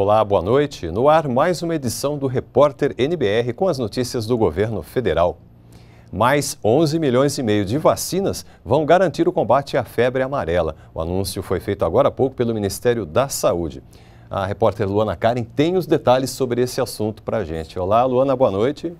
Olá, boa noite. No ar, mais uma edição do Repórter NBR com as notícias do governo federal. Mais 11 milhões e meio de vacinas vão garantir o combate à febre amarela. O anúncio foi feito agora há pouco pelo Ministério da Saúde. A repórter Luana Karen tem os detalhes sobre esse assunto para a gente. Olá, Luana, boa noite.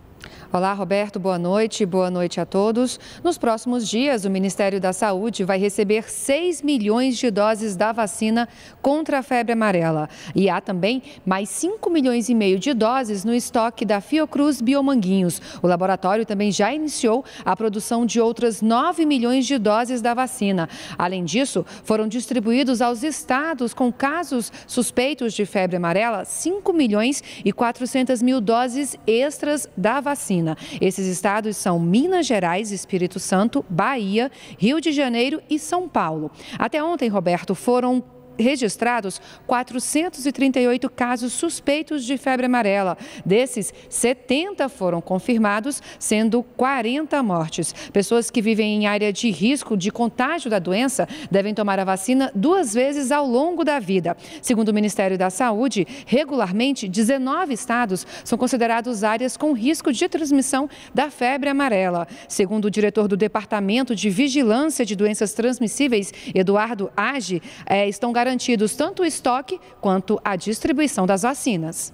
Olá, Roberto, boa noite, boa noite a todos. Nos próximos dias, o Ministério da Saúde vai receber 6 milhões de doses da vacina contra a febre amarela. E há também mais 5 milhões e meio de doses no estoque da Fiocruz Biomanguinhos. O laboratório também já iniciou a produção de outras 9 milhões de doses da vacina. Além disso, foram distribuídos aos estados com casos suspeitos de febre amarela 5 milhões e 400 mil doses extras da vacina. Esses estados são Minas Gerais, Espírito Santo, Bahia, Rio de Janeiro e São Paulo. Até ontem, Roberto, foram registrados 438 casos suspeitos de febre amarela. Desses, 70 foram confirmados, sendo 40 mortes. Pessoas que vivem em área de risco de contágio da doença devem tomar a vacina duas vezes ao longo da vida. Segundo o Ministério da Saúde, regularmente 19 estados são considerados áreas com risco de transmissão da febre amarela. Segundo o diretor do Departamento de Vigilância de Doenças Transmissíveis, Eduardo Age, eh, estão garantidos garantidos tanto o estoque quanto a distribuição das vacinas.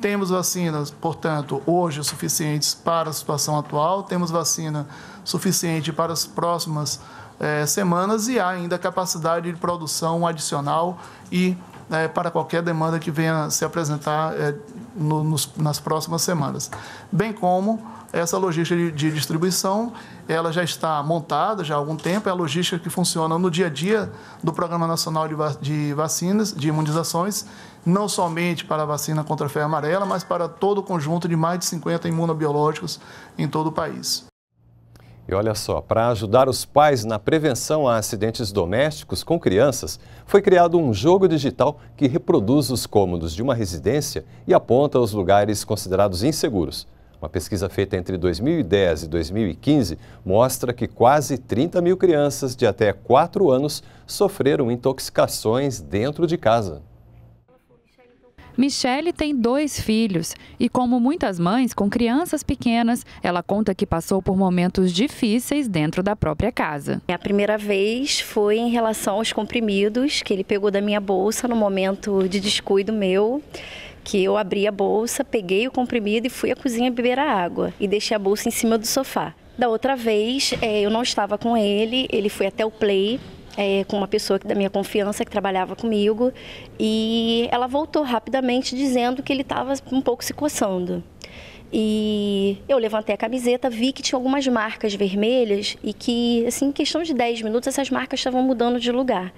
Temos vacinas, portanto, hoje suficientes para a situação atual, temos vacina suficiente para as próximas eh, semanas e há ainda capacidade de produção adicional e é, para qualquer demanda que venha se apresentar é, no, nos, nas próximas semanas. Bem como essa logística de, de, distribuição, ela já está montada já há algum tempo, é a logística que funciona no dia a dia do Programa Nacional de, de Vacinas, de Imunizações, não somente para a vacina contra a febre amarela, mas para todo o conjunto de mais de 50 imunobiológicos em todo o país. E olha só, para ajudar os pais na prevenção a acidentes domésticos com crianças, foi criado um jogo digital que reproduz os cômodos de uma residência e aponta os lugares considerados inseguros. Uma pesquisa feita entre 2010 e 2015 mostra que quase 30 mil crianças de até 4 anos sofreram intoxicações dentro de casa. Michele tem dois filhos e, como muitas mães com crianças pequenas, ela conta que passou por momentos difíceis dentro da própria casa. A primeira vez foi em relação aos comprimidos que ele pegou da minha bolsa no momento de descuido meu que eu abri a bolsa, peguei o comprimido e fui à cozinha beber a água e deixei a bolsa em cima do sofá. Da outra vez, eh, eu não estava com ele, ele foi até o play é, com uma pessoa da minha confiança que trabalhava comigo e ela voltou rapidamente dizendo que ele estava um pouco se coçando. E eu levantei a camiseta, vi que tinha algumas marcas vermelhas e que, assim, em questão de 10 minutos, essas marcas estavam mudando de lugar.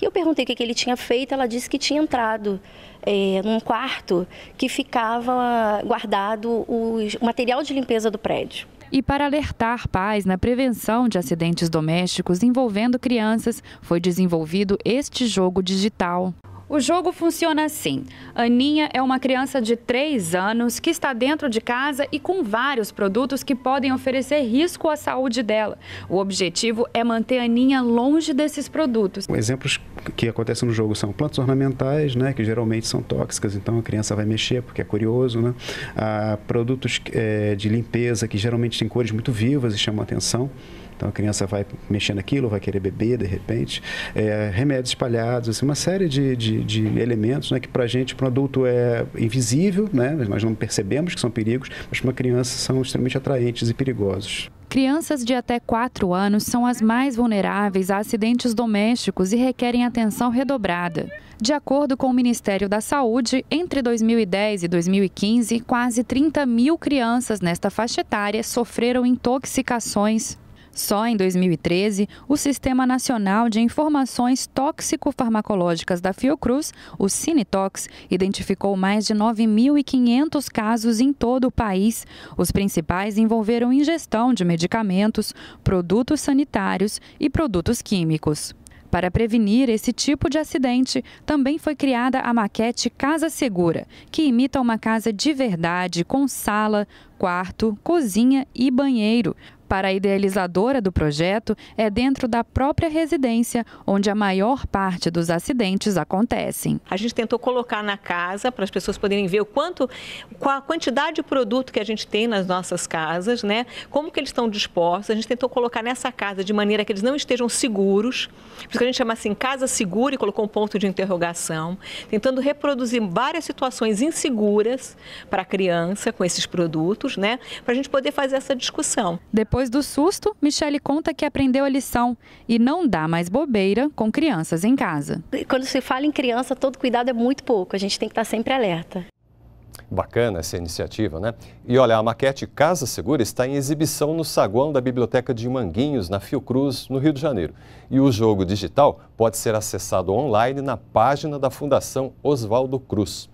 E eu perguntei o que, que ele tinha feito, ela disse que tinha entrado é, num quarto que ficava guardado o material de limpeza do prédio. E para alertar pais na prevenção de acidentes domésticos envolvendo crianças, foi desenvolvido este jogo digital. O jogo funciona assim. Aninha é uma criança de 3 anos que está dentro de casa e com vários produtos que podem oferecer risco à saúde dela. O objetivo é manter a Aninha longe desses produtos. Exemplos que acontecem no jogo são plantas ornamentais, né, que geralmente são tóxicas, então a criança vai mexer porque é curioso, né? Ah, produtos é, de limpeza que geralmente têm cores muito vivas e chamam atenção. Então a criança vai mexer naquilo, vai querer beber de repente. É, remédios espalhados, assim, uma série de, de, de elementos né, que para a gente, para um adulto, é invisível, né? não percebemos que são perigos, mas para uma criança são extremamente atraentes e perigosos. Crianças de até 4 anos são as mais vulneráveis a acidentes domésticos e requerem atenção redobrada. De acordo com o Ministério da Saúde, entre 2010 e 2015, quase 30 mil crianças nesta faixa etária sofreram intoxicações só em 2013, o Sistema Nacional de Informações Tóxico-Farmacológicas da Fiocruz, o Cinetox, identificou mais de 9.500 casos em todo o país. Os principais envolveram ingestão de medicamentos, produtos sanitários e produtos químicos. Para prevenir esse tipo de acidente, também foi criada a maquete Casa Segura, que imita uma casa de verdade com sala, quarto, cozinha e banheiro. Para a idealizadora do projeto, é dentro da própria residência onde a maior parte dos acidentes acontecem. A gente tentou colocar na casa para as pessoas poderem ver o quanto, qual a quantidade de produto que a gente tem nas nossas casas, né? Como que eles estão dispostos. A gente tentou colocar nessa casa de maneira que eles não estejam seguros, por isso que a gente chama assim casa segura e colocou um ponto de interrogação, tentando reproduzir várias situações inseguras para a criança com esses produtos juntos, né, para a gente poder fazer essa discussão. Depois do susto, Michele conta que aprendeu a lição e não dá mais bobeira com crianças em casa. Quando se fala em criança, todo cuidado é muito pouco, a gente tem que estar sempre alerta. Bacana essa iniciativa, né? E olha, a maquete Casa Segura está em exibição no saguão da Biblioteca de Manguinhos, na Fiocruz, no Rio de Janeiro. E o jogo digital pode ser acessado online na página da Fundação Oswaldo Cruz.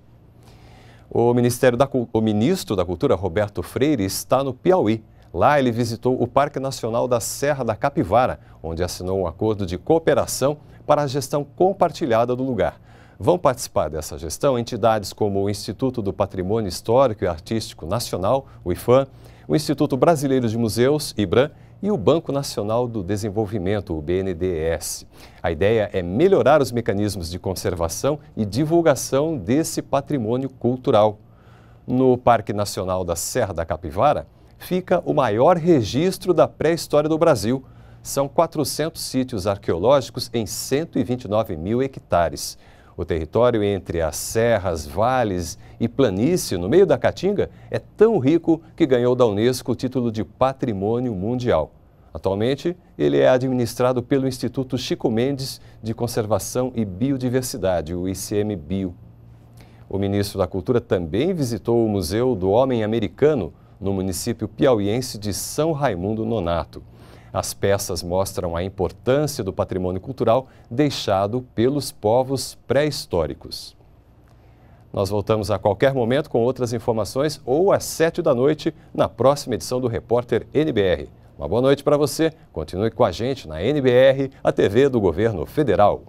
O, Ministério da, o ministro da Cultura, Roberto Freire, está no Piauí. Lá ele visitou o Parque Nacional da Serra da Capivara, onde assinou um acordo de cooperação para a gestão compartilhada do lugar. Vão participar dessa gestão entidades como o Instituto do Patrimônio Histórico e Artístico Nacional, o IFAM, o Instituto Brasileiro de Museus, IBRAM, e o Banco Nacional do Desenvolvimento, o BNDES. A ideia é melhorar os mecanismos de conservação e divulgação desse patrimônio cultural. No Parque Nacional da Serra da Capivara fica o maior registro da pré-história do Brasil. São 400 sítios arqueológicos em 129 mil hectares. O território entre as serras, vales e planície, no meio da Caatinga, é tão rico que ganhou da Unesco o título de Patrimônio Mundial. Atualmente, ele é administrado pelo Instituto Chico Mendes de Conservação e Biodiversidade, o ICMBio. O ministro da Cultura também visitou o Museu do Homem Americano, no município piauiense de São Raimundo Nonato. As peças mostram a importância do patrimônio cultural deixado pelos povos pré-históricos. Nós voltamos a qualquer momento com outras informações ou às sete da noite na próxima edição do Repórter NBR. Uma boa noite para você. Continue com a gente na NBR, a TV do Governo Federal.